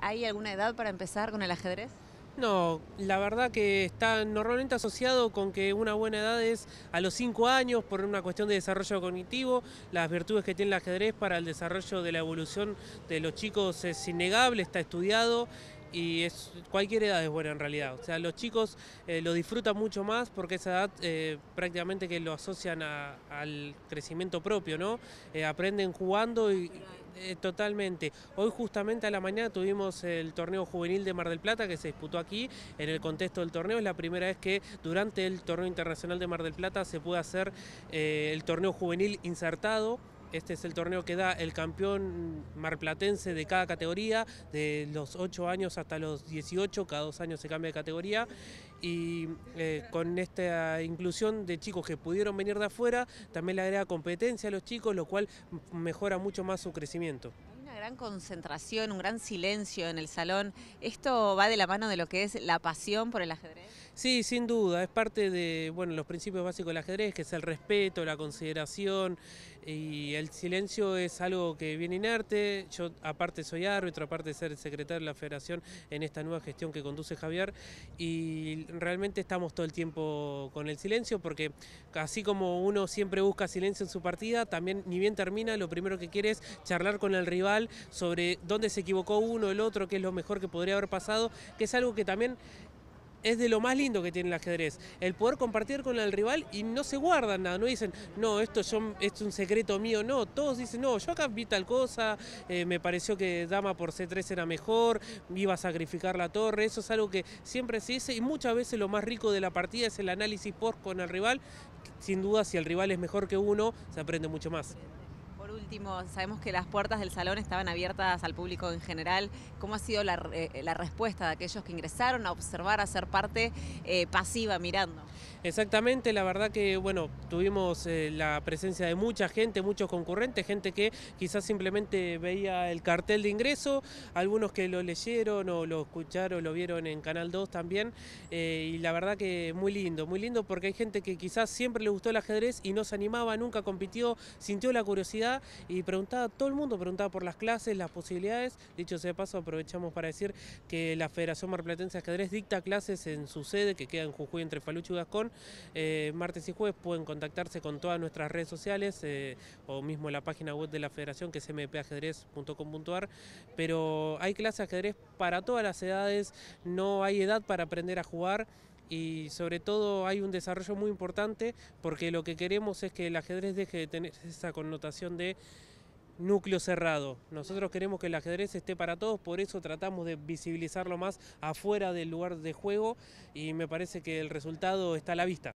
¿Hay alguna edad para empezar con el ajedrez? No, la verdad que está normalmente asociado con que una buena edad es a los 5 años por una cuestión de desarrollo cognitivo. Las virtudes que tiene el ajedrez para el desarrollo de la evolución de los chicos es innegable, está estudiado y es, cualquier edad es buena en realidad. O sea, los chicos eh, lo disfrutan mucho más porque esa edad eh, prácticamente que lo asocian al crecimiento propio, ¿no? Eh, aprenden jugando y totalmente. Hoy justamente a la mañana tuvimos el torneo juvenil de Mar del Plata que se disputó aquí en el contexto del torneo. Es la primera vez que durante el torneo internacional de Mar del Plata se puede hacer el torneo juvenil insertado este es el torneo que da el campeón marplatense de cada categoría, de los 8 años hasta los 18, cada dos años se cambia de categoría. Y eh, con esta inclusión de chicos que pudieron venir de afuera, también le agrega competencia a los chicos, lo cual mejora mucho más su crecimiento una gran concentración, un gran silencio en el salón. ¿Esto va de la mano de lo que es la pasión por el ajedrez? Sí, sin duda, es parte de bueno, los principios básicos del ajedrez, que es el respeto, la consideración y el silencio es algo que viene inerte. Yo aparte soy árbitro, aparte de ser secretario de la federación en esta nueva gestión que conduce Javier y realmente estamos todo el tiempo con el silencio porque así como uno siempre busca silencio en su partida, también ni bien termina, lo primero que quiere es charlar con el rival sobre dónde se equivocó uno, el otro, qué es lo mejor que podría haber pasado, que es algo que también es de lo más lindo que tiene el ajedrez, el poder compartir con el rival y no se guardan nada, no dicen, no, esto, yo, esto es un secreto mío, no, todos dicen, no, yo acá vi tal cosa, eh, me pareció que dama por C3 era mejor, iba a sacrificar la torre, eso es algo que siempre se dice y muchas veces lo más rico de la partida es el análisis post con el rival, sin duda si el rival es mejor que uno, se aprende mucho más último, sabemos que las puertas del salón estaban abiertas al público en general. ¿Cómo ha sido la, eh, respuesta de aquellos que ingresaron a observar, a ser parte eh, pasiva, mirando? Exactamente, la verdad que bueno, tuvimos eh, la presencia de mucha gente, muchos concurrentes, gente que quizás simplemente veía el cartel de ingreso, algunos que lo leyeron o lo escucharon, lo vieron en Canal 2 también, y la verdad que muy lindo, muy lindo porque hay gente que quizás siempre le gustó el ajedrez y no se animaba, nunca compitió, sintió la curiosidad y preguntaba, todo el mundo preguntaba por las clases, las posibilidades. Dicho sea de paso, aprovechamos para decir que la Federación Marplatense de Ajedrez dicta clases en su sede que queda en Jujuy entre Falucho y Gascón. Eh, martes y jueves pueden contactarse con todas nuestras redes sociales eh, o mismo la página web de la Federación que es mpajedrez.com.ar. Pero hay clases de ajedrez para todas las edades, no hay edad para aprender a jugar y sobre todo hay un desarrollo muy importante porque lo que queremos es que el ajedrez deje de tener esa connotación de núcleo cerrado. Nosotros queremos que el ajedrez esté para todos, por eso tratamos de visibilizarlo más afuera del lugar de juego y me parece que el resultado está a la vista.